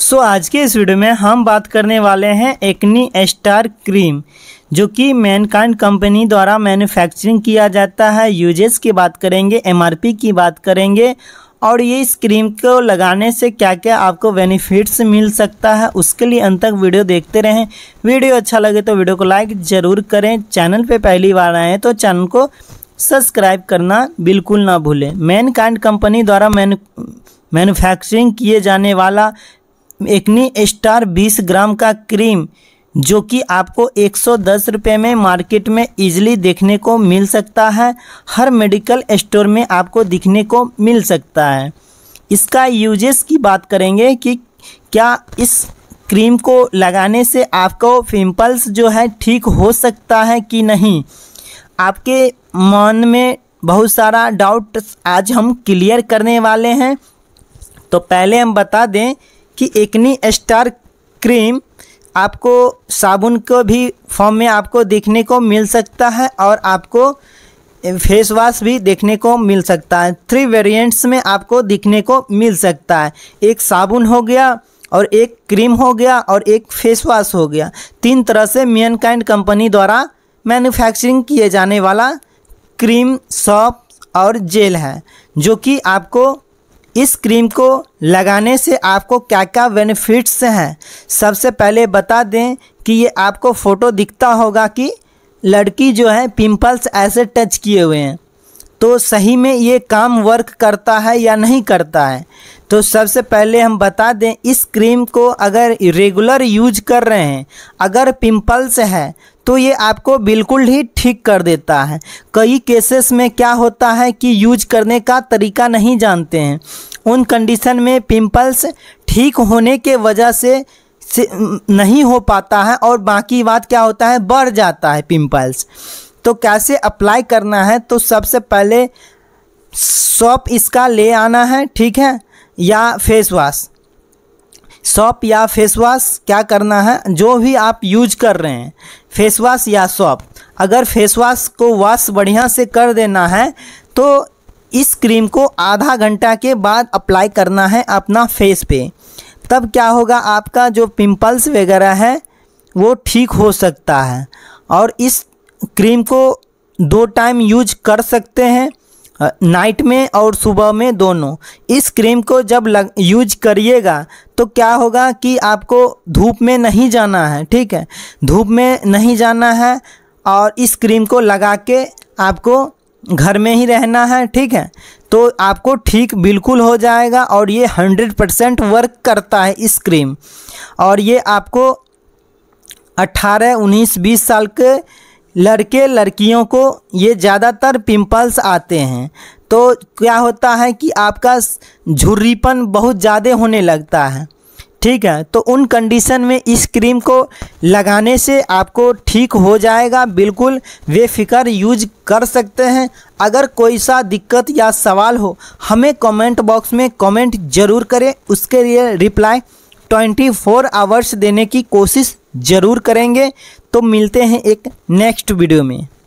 सो so, आज के इस वीडियो में हम बात करने वाले हैं एक्नी स्टार क्रीम जो कि मैनकाइंड कंपनी द्वारा मैन्युफैक्चरिंग किया जाता है यूजेस की बात करेंगे एमआरपी की बात करेंगे और ये इस क्रीम को लगाने से क्या क्या आपको बेनिफिट्स मिल सकता है उसके लिए अंत तक वीडियो देखते रहें वीडियो अच्छा लगे तो वीडियो को लाइक ज़रूर करें चैनल पर पहली बार आए तो चैनल को सब्सक्राइब करना बिल्कुल ना भूलें मैनकाइंड कंपनी द्वारा मैन मैन्युफैक्चरिंग किए जाने वाला एक्नी स्टार 20 ग्राम का क्रीम जो कि आपको 110 रुपए में मार्केट में इजीली देखने को मिल सकता है हर मेडिकल स्टोर में आपको दिखने को मिल सकता है इसका यूजेस की बात करेंगे कि क्या इस क्रीम को लगाने से आपको पिम्पल्स जो है ठीक हो सकता है कि नहीं आपके मन में बहुत सारा डाउट आज हम क्लियर करने वाले हैं तो पहले हम बता दें कि एकनी स्टार क्रीम आपको साबुन को भी फॉर्म में आपको देखने को मिल सकता है और आपको फेस वॉश भी देखने को मिल सकता है थ्री वेरिएंट्स में आपको दिखने को मिल सकता है एक साबुन हो गया और एक क्रीम हो गया और एक फेस वॉश हो गया तीन तरह से मियन काइंड कंपनी द्वारा मैन्युफैक्चरिंग किए जाने वाला क्रीम सॉप और जेल है जो कि आपको इस क्रीम को लगाने से आपको क्या क्या बेनिफिट्स हैं सबसे पहले बता दें कि ये आपको फ़ोटो दिखता होगा कि लड़की जो है पिंपल्स ऐसे टच किए हुए हैं तो सही में ये काम वर्क करता है या नहीं करता है तो सबसे पहले हम बता दें इस क्रीम को अगर रेगुलर यूज कर रहे हैं अगर पिंपल्स है तो ये आपको बिल्कुल ही ठीक कर देता है कई केसेस में क्या होता है कि यूज करने का तरीका नहीं जानते हैं उन कंडीशन में पिंपल्स ठीक होने के वजह से नहीं हो पाता है और बाकी बात क्या होता है बढ़ जाता है पिंपल्स तो कैसे अप्लाई करना है तो सबसे पहले सॉप इसका ले आना है ठीक है या फेस वाश सॉप या फेस वाश क्या करना है जो भी आप यूज कर रहे हैं फेस वाश या सॉप अगर फेस वाश को वाश बढ़िया से कर देना है तो इस क्रीम को आधा घंटा के बाद अप्लाई करना है अपना फेस पे तब क्या होगा आपका जो पिंपल्स वगैरह है वो ठीक हो सकता है और इस क्रीम को दो टाइम यूज कर सकते हैं नाइट में और सुबह में दोनों इस क्रीम को जब लग यूज करिएगा तो क्या होगा कि आपको धूप में नहीं जाना है ठीक है धूप में नहीं जाना है और इस क्रीम को लगा के आपको घर में ही रहना है ठीक है तो आपको ठीक बिल्कुल हो जाएगा और ये हंड्रेड परसेंट वर्क करता है इस क्रीम और ये आपको अट्ठारह उन्नीस बीस साल के लड़के लड़कियों को ये ज़्यादातर पिंपल्स आते हैं तो क्या होता है कि आपका झुर्रीपन बहुत ज़्यादा होने लगता है ठीक है तो उन कंडीशन में इस क्रीम को लगाने से आपको ठीक हो जाएगा बिल्कुल बेफिक्र यूज कर सकते हैं अगर कोई सा दिक्कत या सवाल हो हमें कमेंट बॉक्स में कमेंट ज़रूर करें उसके लिए रिप्लाई 24 आवर्स देने की कोशिश ज़रूर करेंगे तो मिलते हैं एक नेक्स्ट वीडियो में